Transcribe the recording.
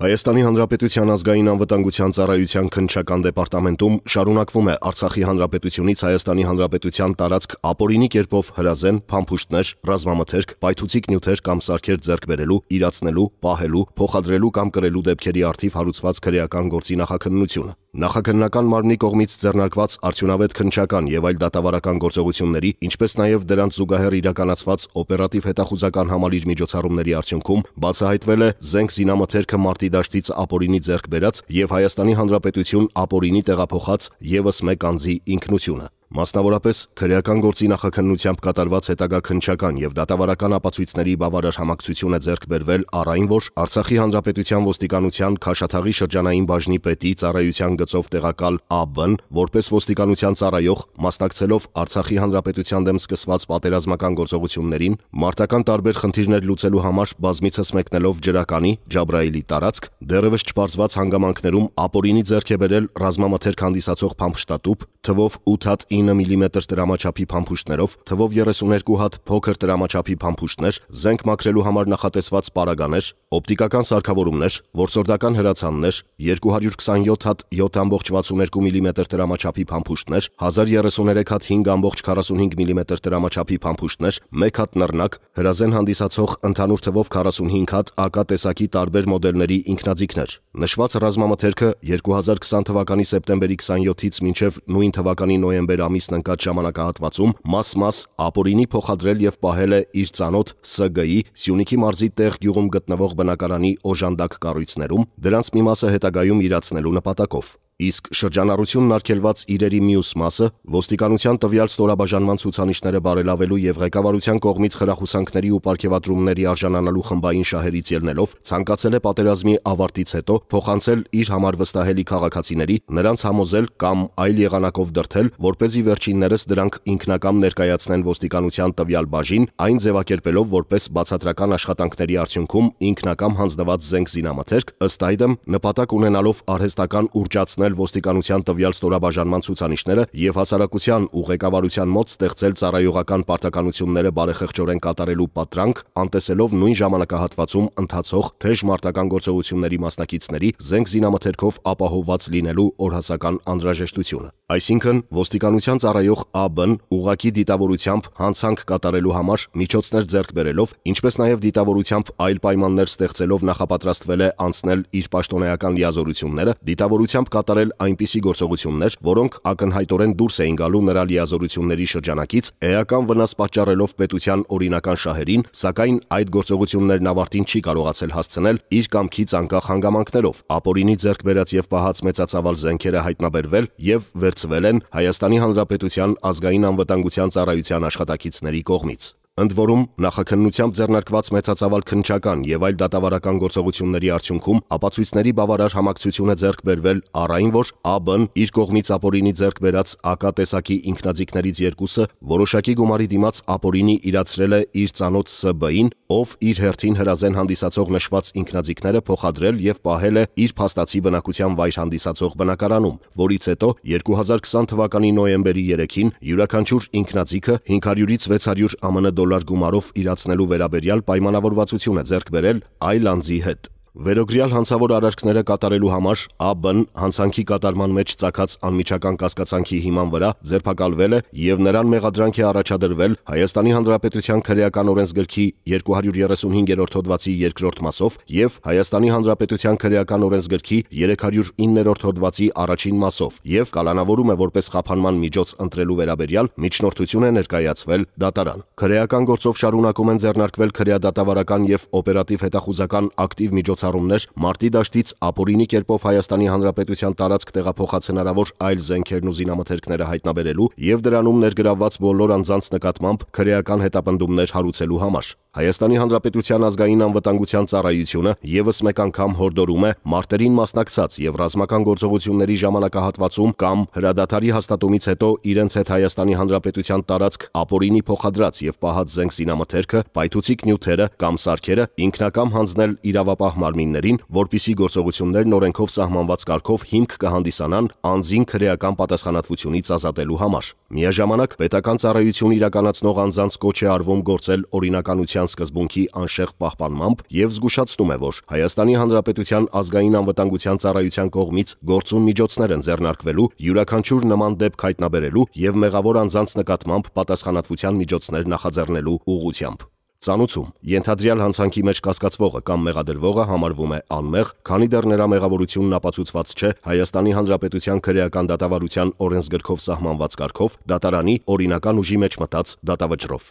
Հայաստանի Հանրապետության ազգային անվտանգության ծառայության քննչական դեպարտամենտում շարունակվում է Արցախի Հանրապետությունից Հայաստանի Հանրապետության տարածք ապօրինի կերպով հրազեն, փամփուշտներ, ռազմամթերք, պայթուցիկ նյութեր կամ սարքեր ձեռք բերելու, իրացնելու, պահելու, փոխադրելու կամ կրելու դեպքերի արդիվ հարուցված քրեական գործի նախաքննությունը։ Նախաքննական մարմնի կողմից ձեռնարկված արդյունավետ քննչական եւ այլ դատավարական գործողությունների, ինչպես նաեւ դրանց զուգահեռ իրականացված օպերատիվ հետախուզական համալիր միջոցառումների արդյունքում բացահայտվել է Զենք զինամթերքը մարտի դաշտից ապօրինի ձեռք բերած եւ Հայաստանի Հանրապետություն ապօրինի տեղափոխած եւս մեկ անձի ինքնությունը։ Մասնավորապես քրեական գործի նախաքննությամբ կատարված հետագա քնչական եւ դատավարական ապացույցների բավարար համակցություն է ձեռք բերվել առայն որ Արցախի Հանրապետության ոստիկանության Քաշաթաղի շրջանային բաժնի պետի ծառայության գծով տեղակալ ԱԲ-ն որպես ոստիկանության ծառայող մասնակցելով Արցախի Հանրապետության դեմ սկսված պատերազմական գործողություններին մարտական տարբեր խնդիրներ լուծելու համար բազմիցս մեկնելով Ջրականի Ջաբրայելի տարածք դեռևս չբարձված հանգամանքներում ապորինի ձեռք է բերել ռազմամթերք հանդիսացող փամփշտատուփ թվով 8 հատ 9 մմ տրամաչափի փամփուշտներով, թվով 32 հատ փոքր տրամաչափի փամփուշտներ, զենք մաքրելու համար նախատեսված պարագաներ, օպտիկական սարքավորումներ, որսորդական հրացաններ, 227 հատ 7.62 մմ տրամաչափի փամփուշտներ, 1033 հատ 5.45 մմ տրամաչափի փամփուշտներ, 1 հատ նռնակ, հրազեն հանդիսացող ընդհանուր թվով 45 հատ AK տեսակի տարբեր մոդելների ինքնաձիգներ։ Նշված ռազմամթերքը 2020 թվականի սեպտեմբերի 27-ից մինչև նույն 2019 թվականի նոյեմբեր ամիսն ընկած ժամանակահատվածում մաս-մաս ապօրինի փոխադրել եւ պահել է իր ցանոթ ՍԳ-ի Սյունիքի մարզի տեղ գյուղում գտնվող բնակարանի օժանդակ կառույցներում, դրանց մի մասը հետագայում իրացնելու նպատակով իսկ շրջանառությունն արգելված իրերի մյուս մասը ոստիկանության տվյալ ստորաբաժանման ցուցանիշները բարելավելու եւ ղեկավարության կողմից խրախուսանքների ու պարգեւատրումների արժանանալու խմբային շահերից ելնելով ցանկացել է պատերազմի ավարտից հետո փոխանցել իր համար վստահելի քաղաքացիների, նրանց համոզել կամ այլ եղանակով դրդել, որ เป զի վերջիններս դրանք ինքնակամ ներկայացնեն ոստիկանության տվյալ բաժին, այն ձևակերպելով որպես բացատրական աշխատանքների արդյունքում ինքնակամ հանձնված զենք զինամթերք, ըստ այդմ նպատակ ունենալով արհեստական ուռճացնել ներկայացնել ոստիկանության տվյալ ստորաբաժանման ցուցանիշները եւ հասարակության ու ղեկավարության մոտ ստեղծել ծառայողական պարտականությունները բարեխղճորեն կատարելու պատրանք, անտեսելով նույն ժամանակահատվածում ընթացող թեժ մարտական գործողությունների մասնակիցների զենք զինամթերքով ապահովված լինելու օրհասական անհրաժեշտությունը։ Այսինքն, ոստիկանության ծառայող ԱԲ-ն ուղակի դիտավորությամբ հանցանք կատարելու համար միջոցներ ձեռք բերելով, ինչպես նաև դիտավորությամբ այլ պայմաններ ստեղծելով նախապատրաստվել է անցնել իր պաշտոնեական լիազորությունները, դիտավորությամբ կատարել կատարել այնպիսի գործողություններ, որոնք ակնհայտորեն դուրս էին գալու նրա լիազորությունների շրջանակից, էական վնաս պատճառելով պետության օրինական շահերին, սակայն այդ գործողություններն ավարտին չի կարողացել հասցնել իր կամքից անկախ հանգամանքներով։ Ապորինի ձեռք բերած եւ պահած մեծածավալ զենքերը հայտնաբերվել եւ վերցվել են Հայաստանի Հանրապետության ազգային անվտանգության ծառայության աշխատակիցների կողմից։ Ընդ որում, նախաքննությամբ ձեռնարկված մեծածավալ քննչական եւ այլ դատավարական գործողությունների արդյունքում ապացույցների բավարար համակցություն է ձեռք բերվել առայն որ ԱԲ-ն իր կողմից ապօրինի ձեռք բերած ԱԿ տեսակի ինքնաձիգներից երկուսը որոշակի գումարի դիմաց ապօրինի իրացրել է իր ծանոթ ՍԲ-ին ով իր հերթին հրազեն հանդիսացող նշված ինքնաձիգները փոխադրել եւ պահել է իր փաստացի բնակության վայր հանդիսացող բնակարանում, որից հետո 2020 թվականի նոյեմբերի 3-ին յուրաքանչյուր ինքնաձիգը 500-ից 600 ԱՄՆ դոլար գումարով իրացնելու վերաբերյալ պայմանավորվածություն է ձեռք բերել այլ անձի հետ։ Վերոգրյալ հանցավոր արարքները կատարելու համար ԱԲ-ն հանցանքի կատարման մեջ ցակած անմիջական կասկածանքի հիման վրա ձերբակալվել է եւ նրան մեղադրանք է առաջադրվել Հայաստանի Հանրապետության քրեական օրենսգրքի 235-րդ հոդվածի 2-րդ մասով եւ Հայաստանի Հանրապետության քրեական օրենսգրքի 309-րդ հոդվածի առաջին մասով եւ կալանավորում է որպես խափանման միջոց ընտրելու վերաբերյալ միջնորդություն է ներկայացվել դատարան։ Քրեական գործով շարունակում են ձեռնարկվել քրեադատավարական եւ օպերատիվ հետախուզական ակտիվ միջոցառումներ հայտարարումներ, մարտի դաշտից ապօրինի կերպով Հայաստանի Հանրապետության տարածք տեղափոխած հնարավոր այլ զենքերն ու զինամթերքները հայտնաբերելու եւ դրանում ներգրավված բոլոր անձանց նկատմամբ քրեական հետապնդումներ հարուցելու համար։ Հայաստանի Հանրապետության ազգային անվտանգության ծառայությունը եւս մեկ անգամ հորդորում է մարտերին մասնակցած եւ ռազմական գործողությունների ժամանակահատվածում կամ հրադադարի հաստատումից հետո իրենց հետ Հայաստանի Հանրապետության տարածք ապօրինի փոխադրած եւ պահած զենք զինամթերքը, պայթուցիկ նյութերը կամ սարքերը ինքնակամ հանձնել իրավապահ մարմիններին, որpիսի գործողություններն օրենքով սահմանված կարգով հիմք կհանդիսանան անձին քրեական պատասխանատվությունից ազատելու համար։ Միաժամանակ պետական ծառայություն իրականացնող անձանց կոչ է արվում գործել օրինականության հանրապետության սկզբունքի անշեղ պահպանմամբ եւ զգուշացնում է, որ Հայաստանի Հանրապետության ազգային անվտանգության ծառայության կողմից գործուն միջոցներ են ձեռնարկվելու յուրաքանչյուր նման դեպք հայտնաբերելու եւ մեղավոր անձանց նկատմամբ պատասխանատվության միջոցներ նախաձեռնելու ուղղությամբ։ Ծանուցում. Ենթադրյալ հանցանքի մեջ կասկածվողը կամ մեղադրվողը համարվում է անմեղ, քանի դեռ նրա մեղավորությունն ապացուցված չէ Հայաստանի Հանրապետության քրեական դատավարության օրենսգրքով սահմանված կարգով դատարանի օրինական ուժի մեջ մտած դատավճռով։